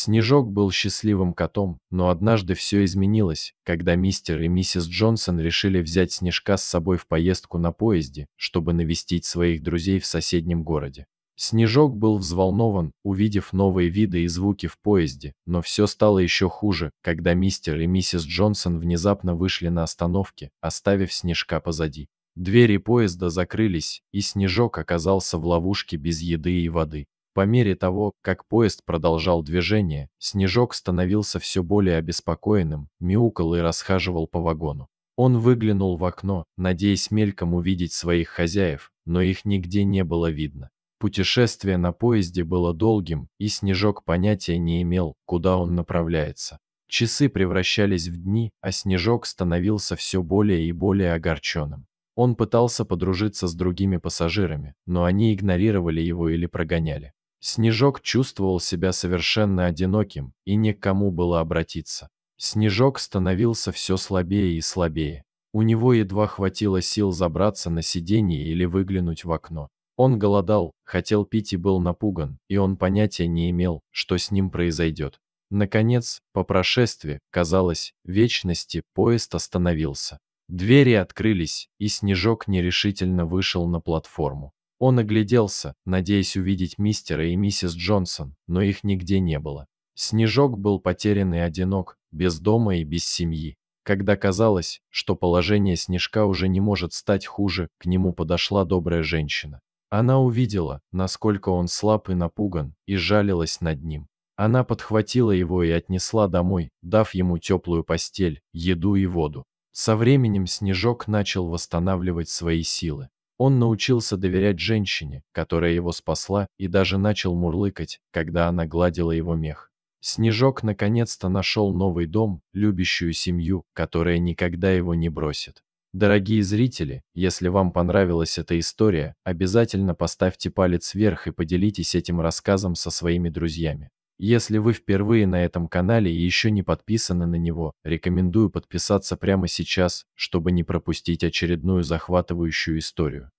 Снежок был счастливым котом, но однажды все изменилось, когда мистер и миссис Джонсон решили взять Снежка с собой в поездку на поезде, чтобы навестить своих друзей в соседнем городе. Снежок был взволнован, увидев новые виды и звуки в поезде, но все стало еще хуже, когда мистер и миссис Джонсон внезапно вышли на остановке, оставив Снежка позади. Двери поезда закрылись, и Снежок оказался в ловушке без еды и воды. По мере того, как поезд продолжал движение, Снежок становился все более обеспокоенным, мяукал и расхаживал по вагону. Он выглянул в окно, надеясь мельком увидеть своих хозяев, но их нигде не было видно. Путешествие на поезде было долгим, и Снежок понятия не имел, куда он направляется. Часы превращались в дни, а Снежок становился все более и более огорченным. Он пытался подружиться с другими пассажирами, но они игнорировали его или прогоняли. Снежок чувствовал себя совершенно одиноким, и никому было обратиться. Снежок становился все слабее и слабее. У него едва хватило сил забраться на сиденье или выглянуть в окно. Он голодал, хотел пить и был напуган, и он понятия не имел, что с ним произойдет. Наконец, по прошествии, казалось, вечности, поезд остановился. Двери открылись, и Снежок нерешительно вышел на платформу. Он огляделся, надеясь увидеть мистера и миссис Джонсон, но их нигде не было. Снежок был потерян и одинок, без дома и без семьи. Когда казалось, что положение Снежка уже не может стать хуже, к нему подошла добрая женщина. Она увидела, насколько он слаб и напуган, и жалилась над ним. Она подхватила его и отнесла домой, дав ему теплую постель, еду и воду. Со временем Снежок начал восстанавливать свои силы. Он научился доверять женщине, которая его спасла, и даже начал мурлыкать, когда она гладила его мех. Снежок наконец-то нашел новый дом, любящую семью, которая никогда его не бросит. Дорогие зрители, если вам понравилась эта история, обязательно поставьте палец вверх и поделитесь этим рассказом со своими друзьями. Если вы впервые на этом канале и еще не подписаны на него, рекомендую подписаться прямо сейчас, чтобы не пропустить очередную захватывающую историю.